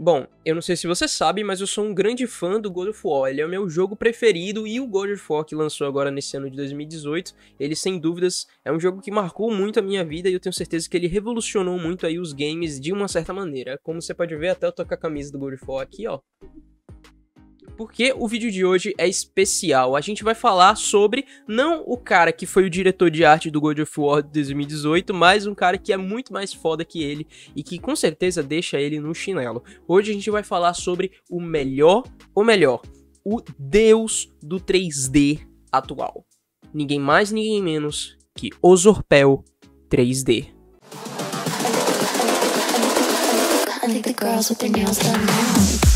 Bom, eu não sei se você sabe, mas eu sou um grande fã do God of War. Ele é o meu jogo preferido e o God of War que lançou agora nesse ano de 2018, ele sem dúvidas é um jogo que marcou muito a minha vida e eu tenho certeza que ele revolucionou muito aí os games de uma certa maneira. Como você pode ver, até eu tô com a camisa do God of War aqui, ó porque o vídeo de hoje é especial. A gente vai falar sobre não o cara que foi o diretor de arte do God of War de 2018, mas um cara que é muito mais foda que ele e que com certeza deixa ele no chinelo. Hoje a gente vai falar sobre o melhor, ou melhor, o deus do 3D atual. Ninguém mais, ninguém menos que Osorpel 3D. I think the girls with their nails done now.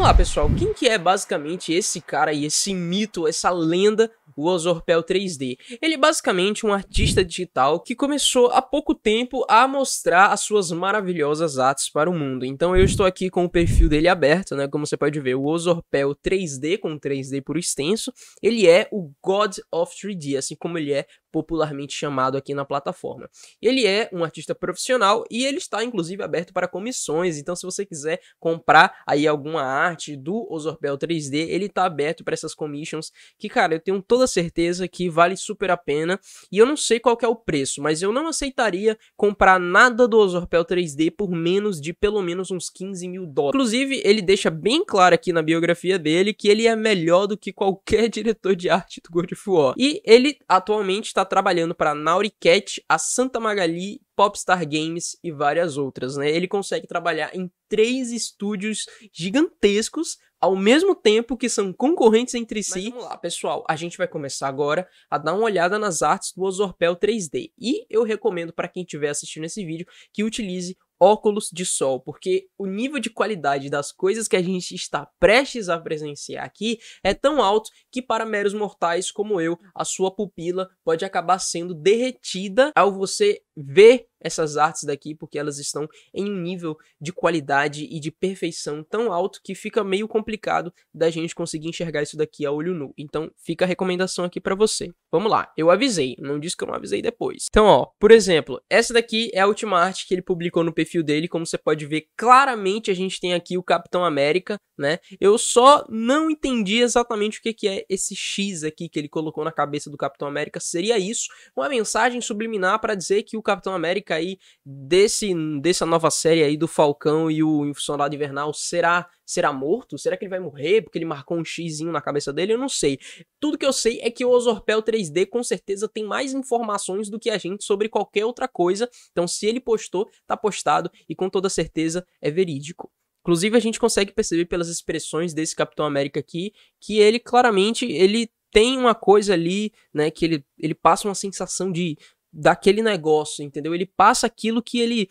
vamos lá, pessoal. Quem que é basicamente esse cara e esse mito, essa lenda, o Osorpel 3D? Ele é basicamente um artista digital que começou há pouco tempo a mostrar as suas maravilhosas artes para o mundo. Então eu estou aqui com o perfil dele aberto, né? Como você pode ver, o Osorpel 3D, com 3D por extenso, ele é o God of 3D, assim como ele é popularmente chamado aqui na plataforma. Ele é um artista profissional e ele está inclusive aberto para comissões, então se você quiser comprar aí alguma arte do Osorpel 3D, ele está aberto para essas commissions, que cara, eu tenho toda certeza que vale super a pena, e eu não sei qual é o preço, mas eu não aceitaria comprar nada do Osorpel 3D por menos de pelo menos uns 15 mil dólares. Inclusive, ele deixa bem claro aqui na biografia dele que ele é melhor do que qualquer diretor de arte do God of War, e ele atualmente está está trabalhando para Nauricat, a Santa Magali, Popstar Games e várias outras, né? Ele consegue trabalhar em três estúdios gigantescos ao mesmo tempo que são concorrentes entre si. Mas vamos lá, pessoal, a gente vai começar agora a dar uma olhada nas artes do Osorpel 3D. E eu recomendo para quem estiver assistindo esse vídeo que utilize óculos de sol, porque o nível de qualidade das coisas que a gente está prestes a presenciar aqui é tão alto que para meros mortais como eu, a sua pupila pode acabar sendo derretida ao você ver essas artes daqui, porque elas estão em um nível de qualidade e de perfeição tão alto que fica meio complicado da gente conseguir enxergar isso daqui a olho nu. Então, fica a recomendação aqui para você. Vamos lá, eu avisei, não disse que eu não avisei depois. Então, ó, por exemplo, essa daqui é a última arte que ele publicou no perfil dele, como você pode ver, claramente a gente tem aqui o Capitão América né? Eu só não entendi exatamente o que, que é esse X aqui que ele colocou na cabeça do Capitão América. Seria isso, uma mensagem subliminar para dizer que o Capitão América aí desse dessa nova série aí do Falcão e o Soldado Invernal será será morto? Será que ele vai morrer porque ele marcou um Xzinho na cabeça dele? Eu não sei. Tudo que eu sei é que o Osorpel 3D com certeza tem mais informações do que a gente sobre qualquer outra coisa. Então, se ele postou, tá postado e com toda certeza é verídico. Inclusive a gente consegue perceber pelas expressões desse Capitão América aqui que ele claramente ele tem uma coisa ali, né, que ele, ele passa uma sensação de daquele negócio, entendeu? Ele passa aquilo que ele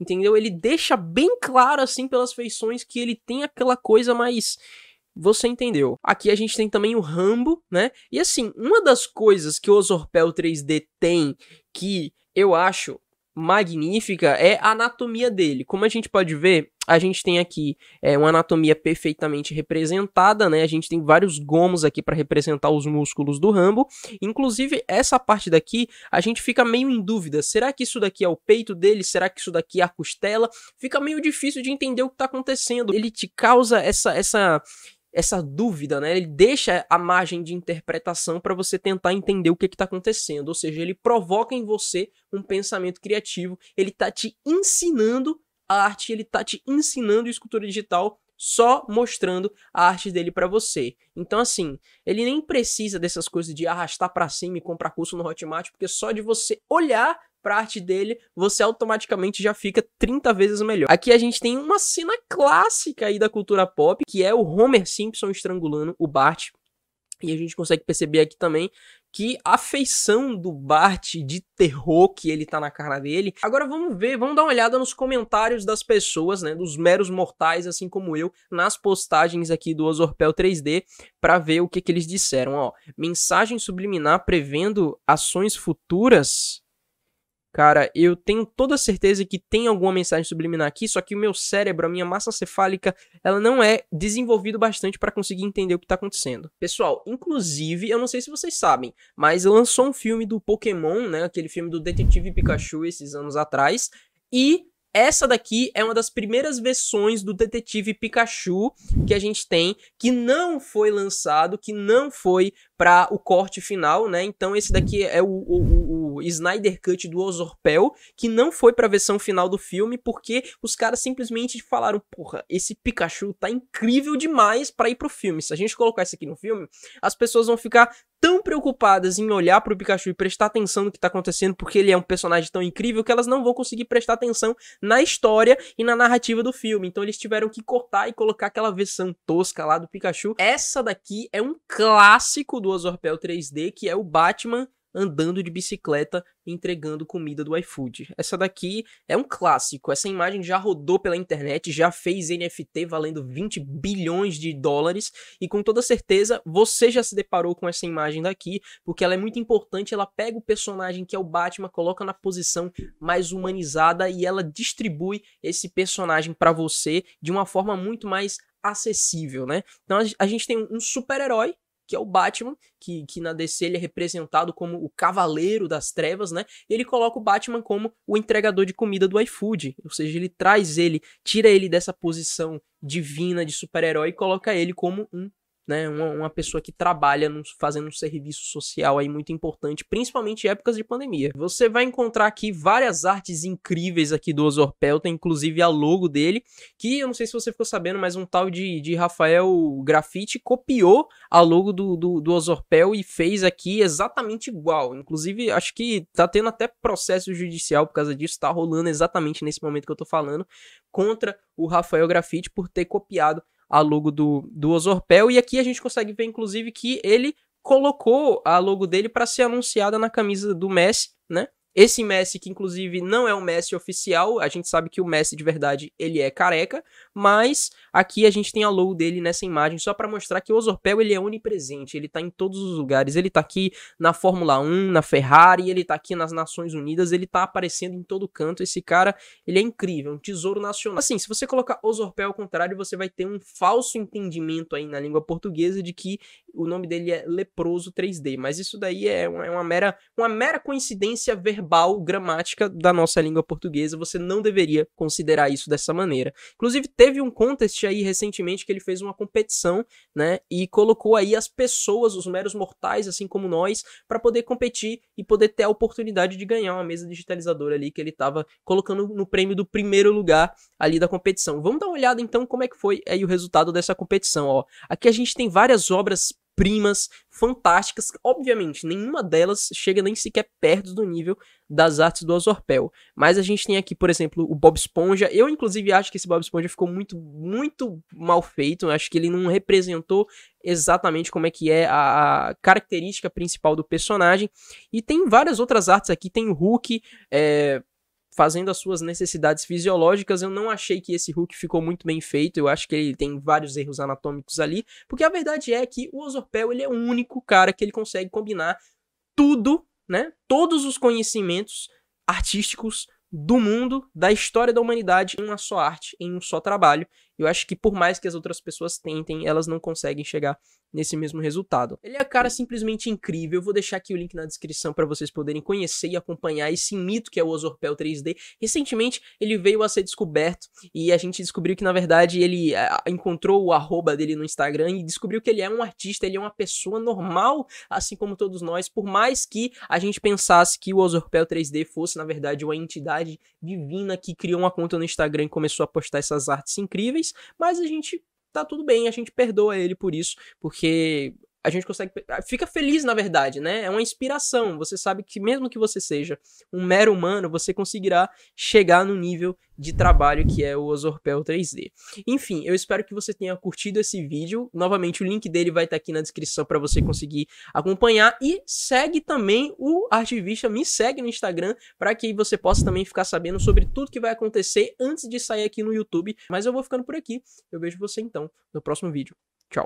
entendeu? Ele deixa bem claro assim pelas feições que ele tem aquela coisa mais você entendeu. Aqui a gente tem também o Rambo, né? E assim, uma das coisas que o Osorpel 3D tem que eu acho magnífica é a anatomia dele. Como a gente pode ver, a gente tem aqui é, uma anatomia perfeitamente representada, né? A gente tem vários gomos aqui para representar os músculos do Rambo. Inclusive, essa parte daqui, a gente fica meio em dúvida. Será que isso daqui é o peito dele? Será que isso daqui é a costela? Fica meio difícil de entender o que está acontecendo. Ele te causa essa, essa essa dúvida, né? Ele deixa a margem de interpretação para você tentar entender o que está acontecendo. Ou seja, ele provoca em você um pensamento criativo, ele está te ensinando a arte, ele está te ensinando escultura digital só mostrando a arte dele para você. Então assim, ele nem precisa dessas coisas de arrastar para cima e comprar curso no Hotmart, porque só de você olhar pra arte dele, você automaticamente já fica 30 vezes melhor. Aqui a gente tem uma cena clássica aí da cultura pop, que é o Homer Simpson estrangulando o Bart. E a gente consegue perceber aqui também que a feição do Bart de terror que ele tá na cara dele. Agora vamos ver, vamos dar uma olhada nos comentários das pessoas, né, dos meros mortais, assim como eu, nas postagens aqui do Osorpel 3D, para ver o que, que eles disseram, ó. Mensagem subliminar prevendo ações futuras Cara, eu tenho toda certeza que tem alguma mensagem subliminar aqui, só que o meu cérebro, a minha massa cefálica, ela não é desenvolvido bastante para conseguir entender o que tá acontecendo. Pessoal, inclusive, eu não sei se vocês sabem, mas lançou um filme do Pokémon, né, aquele filme do Detetive Pikachu esses anos atrás, e essa daqui é uma das primeiras versões do Detetive Pikachu que a gente tem, que não foi lançado, que não foi para o corte final, né? Então esse daqui é o, o, o o Snyder Cut do Ozorpel que não foi pra versão final do filme, porque os caras simplesmente falaram: porra, esse Pikachu tá incrível demais para ir pro filme. Se a gente colocar isso aqui no filme, as pessoas vão ficar tão preocupadas em olhar pro Pikachu e prestar atenção no que tá acontecendo, porque ele é um personagem tão incrível que elas não vão conseguir prestar atenção na história e na narrativa do filme. Então eles tiveram que cortar e colocar aquela versão tosca lá do Pikachu. Essa daqui é um clássico do Ozorpel 3D, que é o Batman andando de bicicleta entregando comida do iFood. Essa daqui é um clássico. Essa imagem já rodou pela internet, já fez NFT valendo 20 bilhões de dólares e com toda certeza você já se deparou com essa imagem daqui, porque ela é muito importante, ela pega o personagem que é o Batman, coloca na posição mais humanizada e ela distribui esse personagem para você de uma forma muito mais acessível, né? Então a gente tem um super-herói que é o Batman, que, que na DC ele é representado como o cavaleiro das trevas, né? E ele coloca o Batman como o entregador de comida do iFood, ou seja, ele traz ele, tira ele dessa posição divina de super-herói e coloca ele como um né? Uma, uma pessoa que trabalha fazendo um serviço social aí muito importante, principalmente em épocas de pandemia. Você vai encontrar aqui várias artes incríveis aqui do Ozor Pelton, inclusive a logo dele, que eu não sei se você ficou sabendo, mas um tal de, de Rafael Grafite copiou a logo do, do, do Osorpel e fez aqui exatamente igual. Inclusive, acho que tá tendo até processo judicial por causa disso, tá rolando exatamente nesse momento que eu tô falando, contra o Rafael Grafite por ter copiado a logo do, do Osorpel. E aqui a gente consegue ver, inclusive, que ele colocou a logo dele para ser anunciada na camisa do Messi, né? Esse Messi que inclusive não é o Messi oficial, a gente sabe que o Messi de verdade ele é careca, mas aqui a gente tem a low dele nessa imagem, só para mostrar que o Osorpel ele é onipresente, ele tá em todos os lugares, ele tá aqui na Fórmula 1, na Ferrari, ele tá aqui nas Nações Unidas, ele tá aparecendo em todo canto, esse cara, ele é incrível, um tesouro nacional. Assim, se você colocar Osorpel ao contrário, você vai ter um falso entendimento aí na língua portuguesa de que o nome dele é Leproso 3D, mas isso daí é uma, é uma mera, uma mera coincidência verbal, gramática da nossa língua portuguesa, você não deveria considerar isso dessa maneira. Inclusive, teve um contest aí recentemente que ele fez uma competição, né? E colocou aí as pessoas, os meros mortais, assim como nós, para poder competir e poder ter a oportunidade de ganhar uma mesa digitalizadora ali que ele estava colocando no prêmio do primeiro lugar ali da competição. Vamos dar uma olhada então como é que foi aí o resultado dessa competição, ó. Aqui a gente tem várias obras primas fantásticas. Obviamente, nenhuma delas chega nem sequer perto do nível das artes do Azorpel. Mas a gente tem aqui, por exemplo, o Bob Esponja. Eu, inclusive, acho que esse Bob Esponja ficou muito, muito mal feito. Eu acho que ele não representou exatamente como é que é a, a característica principal do personagem. E tem várias outras artes aqui. Tem o Hulk, é fazendo as suas necessidades fisiológicas. Eu não achei que esse Hulk ficou muito bem feito. Eu acho que ele tem vários erros anatômicos ali, porque a verdade é que o Osorpel ele é o único cara que ele consegue combinar tudo, né? Todos os conhecimentos artísticos do mundo, da história da humanidade em uma só arte, em um só trabalho. Eu acho que por mais que as outras pessoas tentem, elas não conseguem chegar nesse mesmo resultado. Ele é um cara simplesmente incrível. Eu vou deixar aqui o link na descrição para vocês poderem conhecer e acompanhar esse mito que é o Osorpel 3D. Recentemente ele veio a ser descoberto e a gente descobriu que na verdade ele encontrou o arroba dele no Instagram e descobriu que ele é um artista, ele é uma pessoa normal, assim como todos nós, por mais que a gente pensasse que o Osorpel 3D fosse na verdade uma entidade divina que criou uma conta no Instagram e começou a postar essas artes incríveis mas a gente tá tudo bem, a gente perdoa ele por isso, porque a gente consegue. Ah, fica feliz, na verdade, né? É uma inspiração. Você sabe que, mesmo que você seja um mero humano, você conseguirá chegar no nível de trabalho que é o Osorpel 3D. Enfim, eu espero que você tenha curtido esse vídeo. Novamente, o link dele vai estar tá aqui na descrição para você conseguir acompanhar. E segue também o Artivista, me segue no Instagram, para que você possa também ficar sabendo sobre tudo que vai acontecer antes de sair aqui no YouTube. Mas eu vou ficando por aqui. Eu vejo você então no próximo vídeo.